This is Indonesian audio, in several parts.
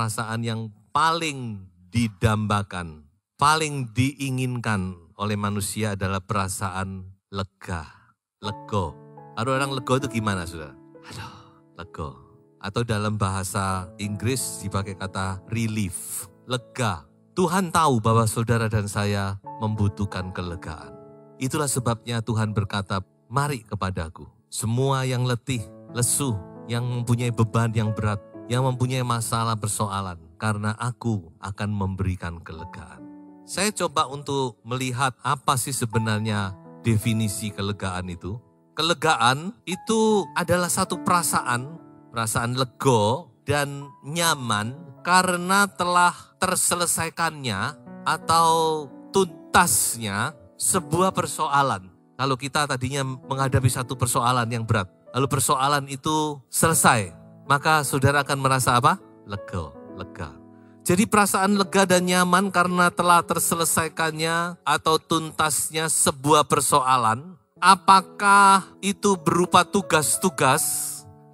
perasaan yang paling didambakan, paling diinginkan oleh manusia adalah perasaan lega, lego. Ada orang lego itu gimana sudah? Aduh, lego. Atau dalam bahasa Inggris dipakai kata relief, lega. Tuhan tahu bahwa saudara dan saya membutuhkan kelegaan. Itulah sebabnya Tuhan berkata, mari kepadaku. Semua yang letih, lesu, yang mempunyai beban yang berat, yang mempunyai masalah persoalan karena aku akan memberikan kelegaan. Saya coba untuk melihat apa sih sebenarnya definisi kelegaan itu. Kelegaan itu adalah satu perasaan, perasaan lego dan nyaman karena telah terselesaikannya atau tuntasnya sebuah persoalan. Kalau kita tadinya menghadapi satu persoalan yang berat, lalu persoalan itu selesai, maka saudara akan merasa apa? Lega, lega. Jadi perasaan lega dan nyaman karena telah terselesaikannya atau tuntasnya sebuah persoalan. Apakah itu berupa tugas-tugas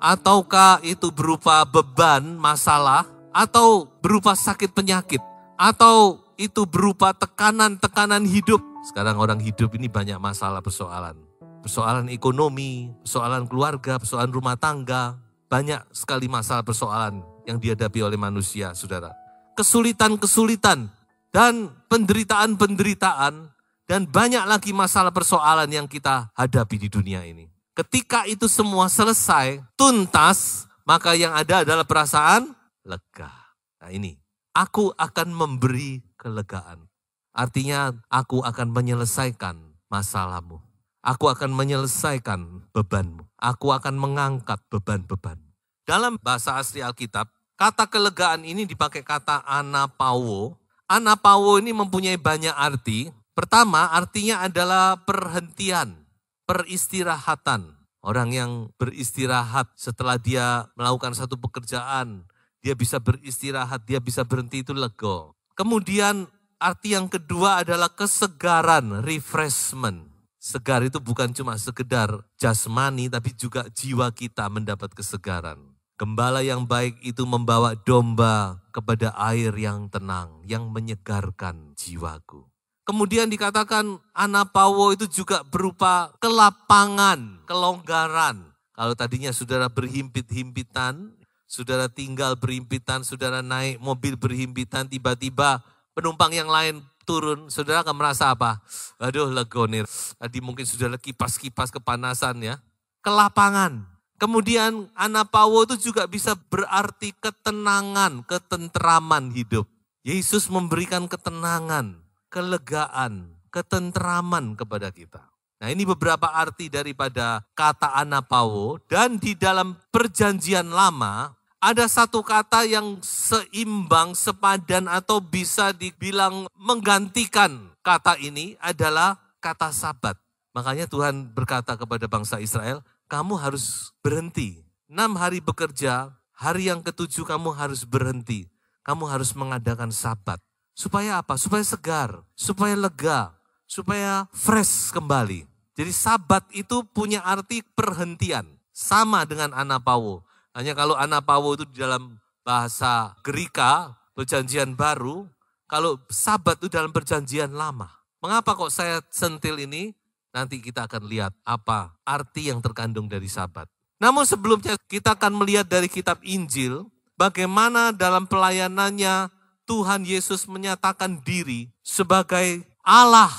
ataukah itu berupa beban masalah atau berupa sakit penyakit atau itu berupa tekanan-tekanan hidup. Sekarang orang hidup ini banyak masalah persoalan. Persoalan ekonomi, persoalan keluarga, persoalan rumah tangga, banyak sekali masalah persoalan yang dihadapi oleh manusia, saudara. Kesulitan-kesulitan dan penderitaan-penderitaan dan banyak lagi masalah persoalan yang kita hadapi di dunia ini. Ketika itu semua selesai, tuntas, maka yang ada adalah perasaan lega. Nah ini, aku akan memberi kelegaan. Artinya aku akan menyelesaikan masalahmu. Aku akan menyelesaikan bebanmu. Aku akan mengangkat beban-beban. Dalam bahasa asli Alkitab, kata kelegaan ini dipakai kata anapawo. Anapawo ini mempunyai banyak arti. Pertama, artinya adalah perhentian, peristirahatan. Orang yang beristirahat setelah dia melakukan satu pekerjaan, dia bisa beristirahat, dia bisa berhenti itu lego. Kemudian arti yang kedua adalah kesegaran, refreshment Segar itu bukan cuma sekedar jasmani, tapi juga jiwa kita mendapat kesegaran. Gembala yang baik itu membawa domba kepada air yang tenang, yang menyegarkan jiwaku. Kemudian dikatakan anapawo itu juga berupa kelapangan, kelonggaran. Kalau tadinya saudara berhimpit-himpitan, saudara tinggal berhimpitan, saudara naik mobil berhimpitan, tiba-tiba penumpang yang lain turun, saudara akan merasa apa? Aduh legonir, tadi mungkin sudah kipas-kipas kepanasan ya. Kelapangan. Kemudian anapawo itu juga bisa berarti ketenangan, ketentraman hidup. Yesus memberikan ketenangan, kelegaan, ketentraman kepada kita. Nah ini beberapa arti daripada kata anapawo dan di dalam perjanjian lama ada satu kata yang seimbang, sepadan atau bisa dibilang menggantikan kata ini adalah kata sabat. Makanya Tuhan berkata kepada bangsa Israel, kamu harus berhenti. Enam hari bekerja, hari yang ketujuh kamu harus berhenti. Kamu harus mengadakan sabat. Supaya apa? Supaya segar, supaya lega, supaya fresh kembali. Jadi sabat itu punya arti perhentian. Sama dengan anapawo hanya kalau anapawo itu di dalam bahasa Gerika, perjanjian baru, kalau sabat itu dalam perjanjian lama. Mengapa kok saya sentil ini? Nanti kita akan lihat apa arti yang terkandung dari sabat. Namun sebelumnya kita akan melihat dari kitab Injil, bagaimana dalam pelayanannya Tuhan Yesus menyatakan diri sebagai Allah,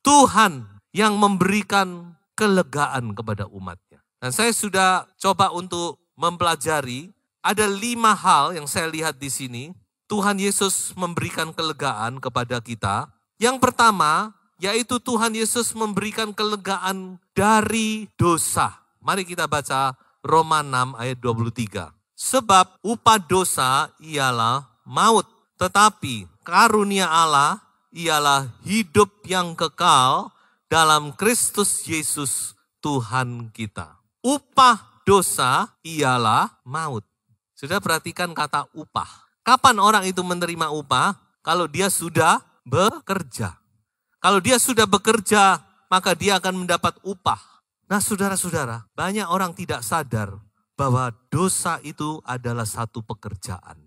Tuhan yang memberikan kelegaan kepada umatnya. Dan saya sudah coba untuk mempelajari, ada lima hal yang saya lihat di sini. Tuhan Yesus memberikan kelegaan kepada kita. Yang pertama, yaitu Tuhan Yesus memberikan kelegaan dari dosa. Mari kita baca Roma 6 ayat 23. Sebab upah dosa ialah maut, tetapi karunia Allah ialah hidup yang kekal dalam Kristus Yesus Tuhan kita. Upah dosa ialah maut. Sudah perhatikan kata upah. Kapan orang itu menerima upah? Kalau dia sudah bekerja. Kalau dia sudah bekerja, maka dia akan mendapat upah. Nah saudara-saudara, banyak orang tidak sadar bahwa dosa itu adalah satu pekerjaan.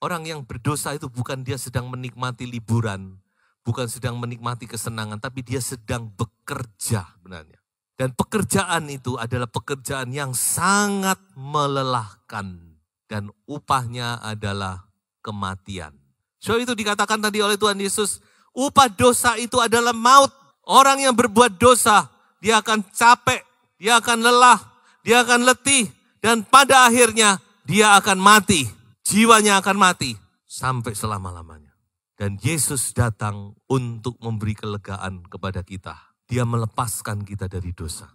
Orang yang berdosa itu bukan dia sedang menikmati liburan, bukan sedang menikmati kesenangan, tapi dia sedang bekerja sebenarnya. Dan pekerjaan itu adalah pekerjaan yang sangat melelahkan. Dan upahnya adalah kematian. So itu dikatakan tadi oleh Tuhan Yesus, upah dosa itu adalah maut. Orang yang berbuat dosa, dia akan capek, dia akan lelah, dia akan letih, dan pada akhirnya dia akan mati. Jiwanya akan mati sampai selama-lamanya. Dan Yesus datang untuk memberi kelegaan kepada kita dia melepaskan kita dari dosa.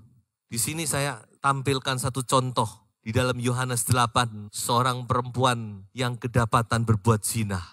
Di sini saya tampilkan satu contoh di dalam Yohanes 8, seorang perempuan yang kedapatan berbuat zina.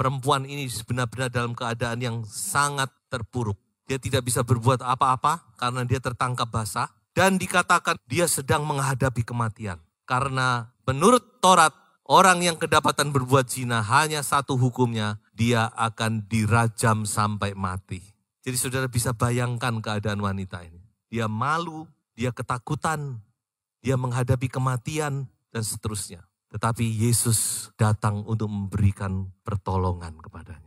Perempuan ini sebenarnya dalam keadaan yang sangat terpuruk. Dia tidak bisa berbuat apa-apa karena dia tertangkap basah dan dikatakan dia sedang menghadapi kematian. Karena menurut Taurat, orang yang kedapatan berbuat zina hanya satu hukumnya, dia akan dirajam sampai mati. Jadi saudara bisa bayangkan keadaan wanita ini. Dia malu, dia ketakutan, dia menghadapi kematian, dan seterusnya. Tetapi Yesus datang untuk memberikan pertolongan kepadanya.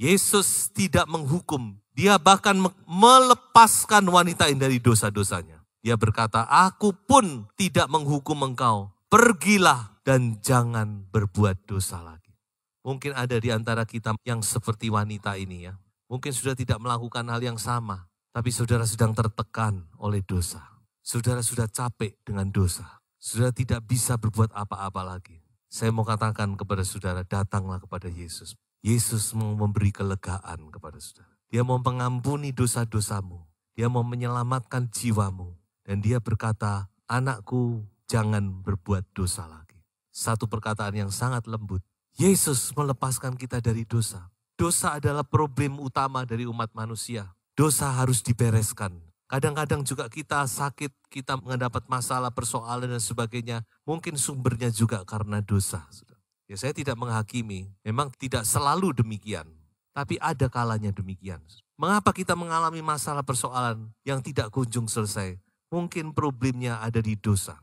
Yesus tidak menghukum, dia bahkan melepaskan wanita ini dari dosa-dosanya. Dia berkata, aku pun tidak menghukum engkau, pergilah dan jangan berbuat dosa lagi. Mungkin ada di antara kita yang seperti wanita ini ya. Mungkin sudah tidak melakukan hal yang sama, tapi saudara sedang tertekan oleh dosa. Saudara sudah capek dengan dosa. Saudara tidak bisa berbuat apa-apa lagi. Saya mau katakan kepada saudara, datanglah kepada Yesus. Yesus mau memberi kelegaan kepada saudara. Dia mau mengampuni dosa-dosamu. Dia mau menyelamatkan jiwamu. Dan dia berkata, anakku jangan berbuat dosa lagi. Satu perkataan yang sangat lembut. Yesus melepaskan kita dari dosa dosa adalah problem utama dari umat manusia. Dosa harus dibereskan. Kadang-kadang juga kita sakit, kita mendapat masalah, persoalan dan sebagainya. Mungkin sumbernya juga karena dosa. Ya saya tidak menghakimi, memang tidak selalu demikian. Tapi ada kalanya demikian. Mengapa kita mengalami masalah persoalan yang tidak kunjung selesai? Mungkin problemnya ada di dosa.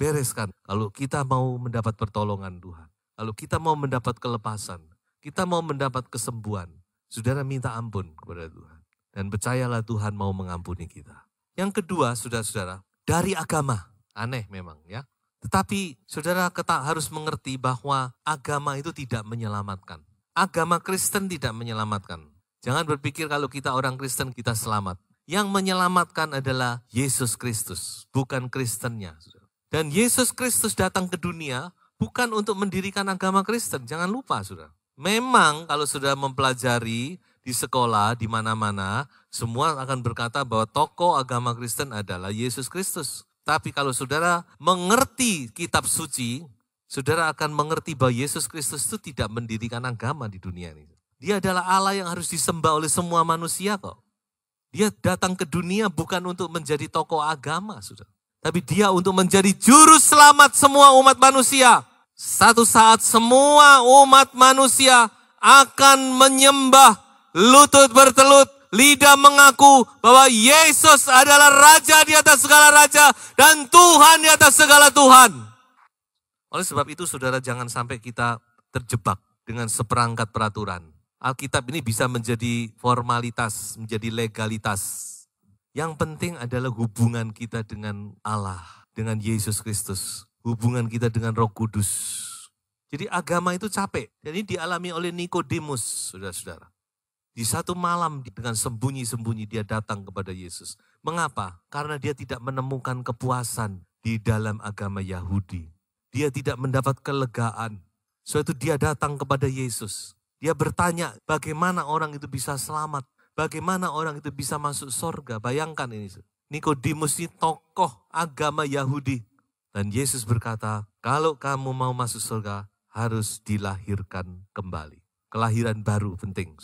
Bereskan kalau kita mau mendapat pertolongan Tuhan. Kalau kita mau mendapat kelepasan, kita mau mendapat kesembuhan. Saudara minta ampun kepada Tuhan. Dan percayalah Tuhan mau mengampuni kita. Yang kedua, saudara-saudara, dari agama. Aneh memang ya. Tetapi saudara ketak harus mengerti bahwa agama itu tidak menyelamatkan. Agama Kristen tidak menyelamatkan. Jangan berpikir kalau kita orang Kristen kita selamat. Yang menyelamatkan adalah Yesus Kristus, bukan Kristennya. Dan Yesus Kristus datang ke dunia bukan untuk mendirikan agama Kristen. Jangan lupa, saudara. Memang kalau sudah mempelajari di sekolah, di mana-mana, semua akan berkata bahwa tokoh agama Kristen adalah Yesus Kristus. Tapi kalau saudara mengerti kitab suci, saudara akan mengerti bahwa Yesus Kristus itu tidak mendirikan agama di dunia ini. Dia adalah Allah yang harus disembah oleh semua manusia kok. Dia datang ke dunia bukan untuk menjadi tokoh agama, saudara. Tapi dia untuk menjadi juru selamat semua umat manusia. Satu saat semua umat manusia akan menyembah, lutut bertelut, lidah mengaku bahwa Yesus adalah Raja di atas segala Raja dan Tuhan di atas segala Tuhan. Oleh sebab itu saudara jangan sampai kita terjebak dengan seperangkat peraturan. Alkitab ini bisa menjadi formalitas, menjadi legalitas. Yang penting adalah hubungan kita dengan Allah, dengan Yesus Kristus hubungan kita dengan Roh Kudus. Jadi agama itu capek. Dan ini dialami oleh Nikodemus, saudara-saudara. Di satu malam dengan sembunyi-sembunyi dia datang kepada Yesus. Mengapa? Karena dia tidak menemukan kepuasan di dalam agama Yahudi. Dia tidak mendapat kelegaan. Suatu dia datang kepada Yesus. Dia bertanya bagaimana orang itu bisa selamat. Bagaimana orang itu bisa masuk sorga. Bayangkan ini. Nikodemus ini tokoh agama Yahudi dan Yesus berkata, kalau kamu mau masuk surga, harus dilahirkan kembali. Kelahiran baru penting.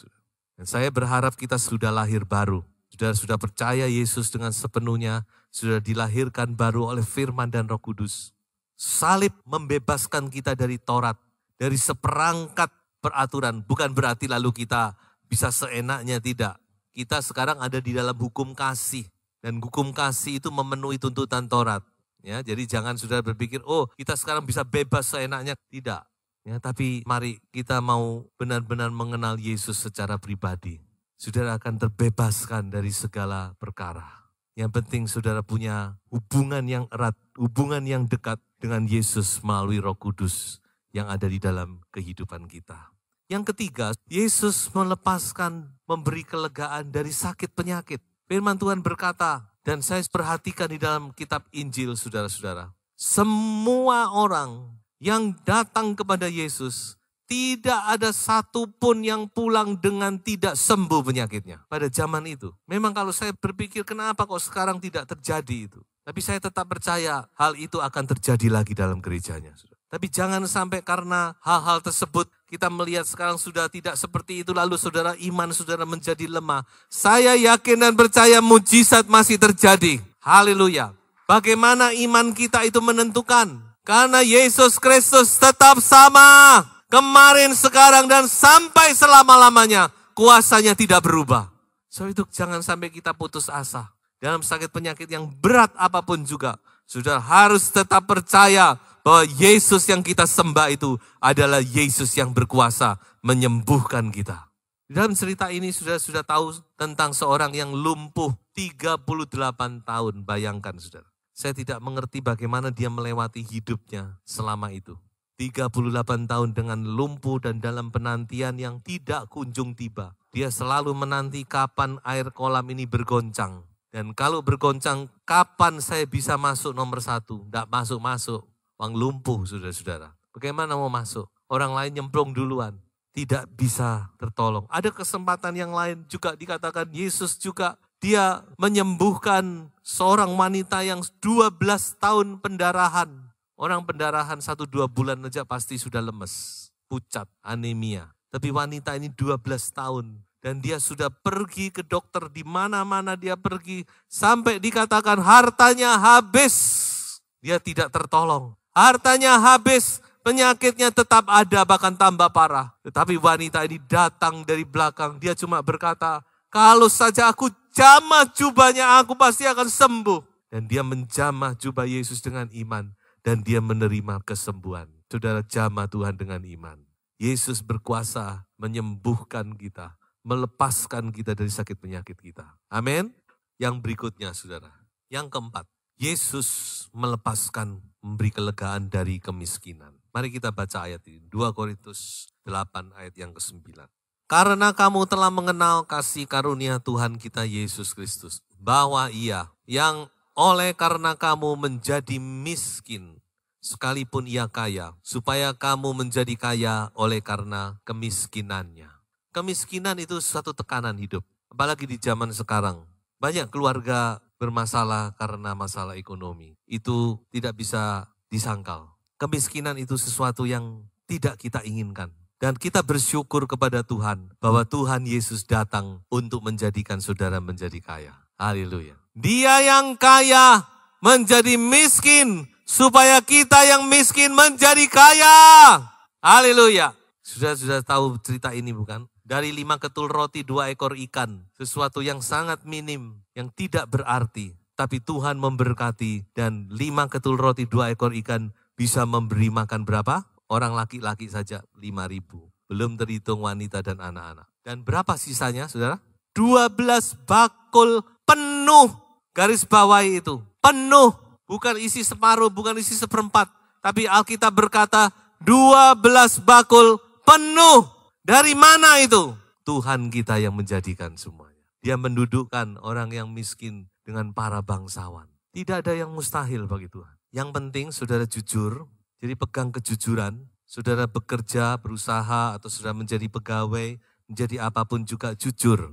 Dan saya berharap kita sudah lahir baru. Sudah sudah percaya Yesus dengan sepenuhnya, sudah dilahirkan baru oleh firman dan roh kudus. Salib membebaskan kita dari Torat, dari seperangkat peraturan. Bukan berarti lalu kita bisa seenaknya, tidak. Kita sekarang ada di dalam hukum kasih. Dan hukum kasih itu memenuhi tuntutan Torat. Ya, jadi jangan sudah berpikir, oh kita sekarang bisa bebas seenaknya. Tidak. Ya, tapi mari kita mau benar-benar mengenal Yesus secara pribadi. Saudara akan terbebaskan dari segala perkara. Yang penting saudara punya hubungan yang erat, hubungan yang dekat dengan Yesus melalui roh kudus yang ada di dalam kehidupan kita. Yang ketiga, Yesus melepaskan, memberi kelegaan dari sakit penyakit. Firman Tuhan berkata, dan saya perhatikan di dalam kitab Injil saudara-saudara. Semua orang yang datang kepada Yesus tidak ada satupun yang pulang dengan tidak sembuh penyakitnya pada zaman itu. Memang kalau saya berpikir kenapa kok sekarang tidak terjadi itu. Tapi saya tetap percaya hal itu akan terjadi lagi dalam gerejanya. Tapi jangan sampai karena hal-hal tersebut kita melihat sekarang sudah tidak seperti itu lalu saudara iman saudara menjadi lemah. Saya yakin dan percaya mujizat masih terjadi. Haleluya. Bagaimana iman kita itu menentukan? Karena Yesus Kristus tetap sama. Kemarin, sekarang, dan sampai selama-lamanya. Kuasanya tidak berubah. So itu jangan sampai kita putus asa. Dalam sakit penyakit yang berat apapun juga. Sudah harus tetap percaya bahwa Yesus yang kita sembah itu adalah Yesus yang berkuasa menyembuhkan kita. Dalam cerita ini sudah sudah tahu tentang seorang yang lumpuh 38 tahun, bayangkan saudara. Saya tidak mengerti bagaimana dia melewati hidupnya selama itu. 38 tahun dengan lumpuh dan dalam penantian yang tidak kunjung tiba. Dia selalu menanti kapan air kolam ini bergoncang. Dan kalau bergoncang, kapan saya bisa masuk nomor satu? Tidak masuk-masuk orang lumpuh saudara-saudara. Bagaimana mau masuk? Orang lain nyemplung duluan. Tidak bisa tertolong. Ada kesempatan yang lain juga dikatakan Yesus juga dia menyembuhkan seorang wanita yang 12 tahun pendarahan. Orang pendarahan satu dua bulan aja pasti sudah lemes, pucat, anemia. Tapi wanita ini 12 tahun dan dia sudah pergi ke dokter di mana-mana dia pergi sampai dikatakan hartanya habis. Dia tidak tertolong. Hartanya habis, penyakitnya tetap ada bahkan tambah parah. Tetapi wanita ini datang dari belakang, dia cuma berkata, kalau saja aku jamah jubahnya aku pasti akan sembuh. Dan dia menjamah jubah Yesus dengan iman dan dia menerima kesembuhan. Saudara jamah Tuhan dengan iman. Yesus berkuasa menyembuhkan kita, melepaskan kita dari sakit penyakit kita. Amin. Yang berikutnya saudara, yang keempat, Yesus melepaskan memberi kelegaan dari kemiskinan. Mari kita baca ayat ini, 2 Korintus 8 ayat yang ke-9. Karena kamu telah mengenal kasih karunia Tuhan kita Yesus Kristus, bahwa ia yang oleh karena kamu menjadi miskin, sekalipun ia kaya, supaya kamu menjadi kaya oleh karena kemiskinannya. Kemiskinan itu suatu tekanan hidup, apalagi di zaman sekarang. Banyak keluarga bermasalah karena masalah ekonomi. Itu tidak bisa disangkal. Kemiskinan itu sesuatu yang tidak kita inginkan. Dan kita bersyukur kepada Tuhan bahwa Tuhan Yesus datang untuk menjadikan saudara menjadi kaya. Haleluya. Dia yang kaya menjadi miskin supaya kita yang miskin menjadi kaya. Haleluya. Sudah sudah tahu cerita ini bukan? Dari lima ketul roti dua ekor ikan, sesuatu yang sangat minim yang tidak berarti, tapi Tuhan memberkati dan lima ketul roti dua ekor ikan bisa memberi makan berapa? Orang laki-laki saja lima ribu. Belum terhitung wanita dan anak-anak. Dan berapa sisanya saudara? dua belas bakul penuh. Garis bawah itu. Penuh. Bukan isi separuh, bukan isi seperempat. Tapi Alkitab berkata dua belas bakul penuh. Dari mana itu? Tuhan kita yang menjadikan semuanya. Dia mendudukkan orang yang miskin dengan para bangsawan. Tidak ada yang mustahil bagi Tuhan. Yang penting saudara jujur, jadi pegang kejujuran. Saudara bekerja, berusaha, atau saudara menjadi pegawai, menjadi apapun juga jujur.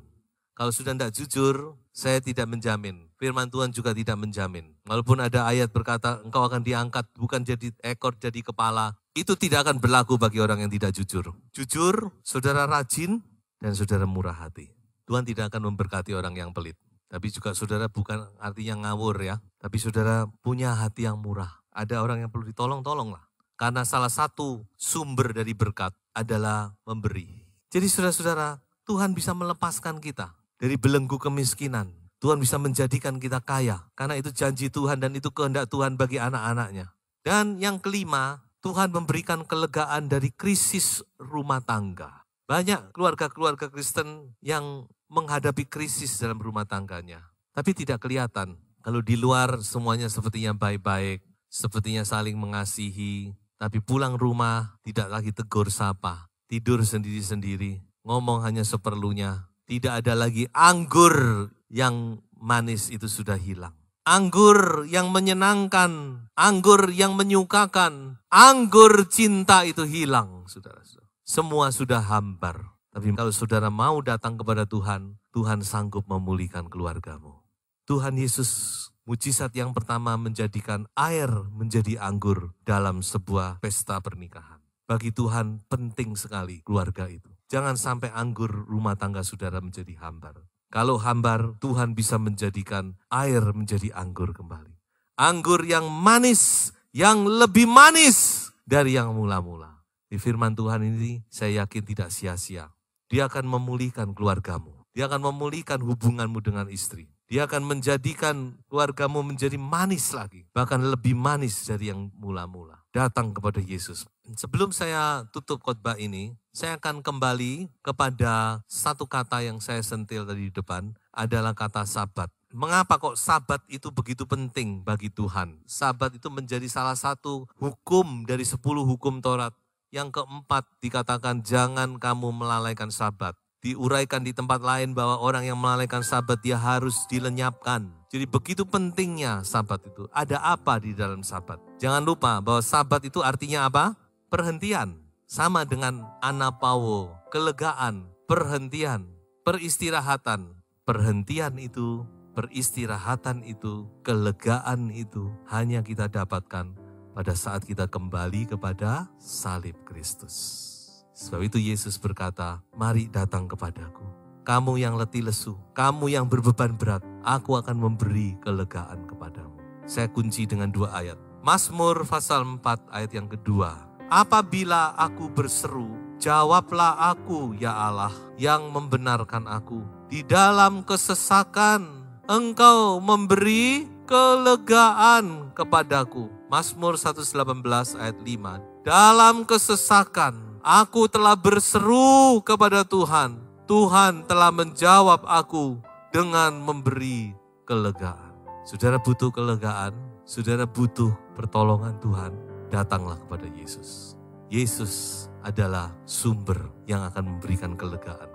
Kalau sudah tidak jujur, saya tidak menjamin. Firman Tuhan juga tidak menjamin. Walaupun ada ayat berkata, engkau akan diangkat, bukan jadi ekor, jadi kepala. Itu tidak akan berlaku bagi orang yang tidak jujur. Jujur, saudara rajin, dan saudara murah hati. Tuhan tidak akan memberkati orang yang pelit. Tapi juga saudara bukan artinya ngawur ya. Tapi saudara punya hati yang murah. Ada orang yang perlu ditolong, tolonglah. Karena salah satu sumber dari berkat adalah memberi. Jadi saudara-saudara, Tuhan bisa melepaskan kita dari belenggu kemiskinan. Tuhan bisa menjadikan kita kaya. Karena itu janji Tuhan dan itu kehendak Tuhan bagi anak-anaknya. Dan yang kelima, Tuhan memberikan kelegaan dari krisis rumah tangga. Banyak keluarga-keluarga Kristen yang menghadapi krisis dalam rumah tangganya. Tapi tidak kelihatan. Kalau di luar semuanya sepertinya baik-baik, sepertinya saling mengasihi, tapi pulang rumah tidak lagi tegur sapa, tidur sendiri-sendiri, ngomong hanya seperlunya, tidak ada lagi anggur yang manis itu sudah hilang. Anggur yang menyenangkan, anggur yang menyukakan, anggur cinta itu hilang, saudara-saudara. Semua sudah hambar. Tapi kalau saudara mau datang kepada Tuhan, Tuhan sanggup memulihkan keluargamu. Tuhan Yesus mujizat yang pertama menjadikan air menjadi anggur dalam sebuah pesta pernikahan. Bagi Tuhan penting sekali keluarga itu. Jangan sampai anggur rumah tangga saudara menjadi hambar. Kalau hambar, Tuhan bisa menjadikan air menjadi anggur kembali. Anggur yang manis, yang lebih manis dari yang mula-mula. Di firman Tuhan ini saya yakin tidak sia-sia. Dia akan memulihkan keluargamu. Dia akan memulihkan hubunganmu dengan istri. Dia akan menjadikan keluargamu menjadi manis lagi. Bahkan lebih manis dari yang mula-mula. Datang kepada Yesus. Sebelum saya tutup khotbah ini, saya akan kembali kepada satu kata yang saya sentil tadi di depan. Adalah kata sabat. Mengapa kok sabat itu begitu penting bagi Tuhan? Sabat itu menjadi salah satu hukum dari sepuluh hukum Taurat. Yang keempat dikatakan jangan kamu melalaikan sabat. Diuraikan di tempat lain bahwa orang yang melalaikan sabat dia harus dilenyapkan. Jadi begitu pentingnya sabat itu. Ada apa di dalam sabat? Jangan lupa bahwa sabat itu artinya apa? Perhentian. Sama dengan anapawo, kelegaan, perhentian, peristirahatan. Perhentian itu, peristirahatan itu, kelegaan itu hanya kita dapatkan pada saat kita kembali kepada salib Kristus. Sebab itu Yesus berkata, mari datang kepadaku. Kamu yang letih lesu, kamu yang berbeban berat, aku akan memberi kelegaan kepadamu. Saya kunci dengan dua ayat. Mazmur pasal 4 ayat yang kedua. Apabila aku berseru, jawablah aku ya Allah yang membenarkan aku. Di dalam kesesakan engkau memberi kelegaan kepadaku. Mazmur 118 ayat 5. Dalam kesesakan aku telah berseru kepada Tuhan. Tuhan telah menjawab aku dengan memberi kelegaan. Saudara butuh kelegaan, saudara butuh pertolongan Tuhan, datanglah kepada Yesus. Yesus adalah sumber yang akan memberikan kelegaan.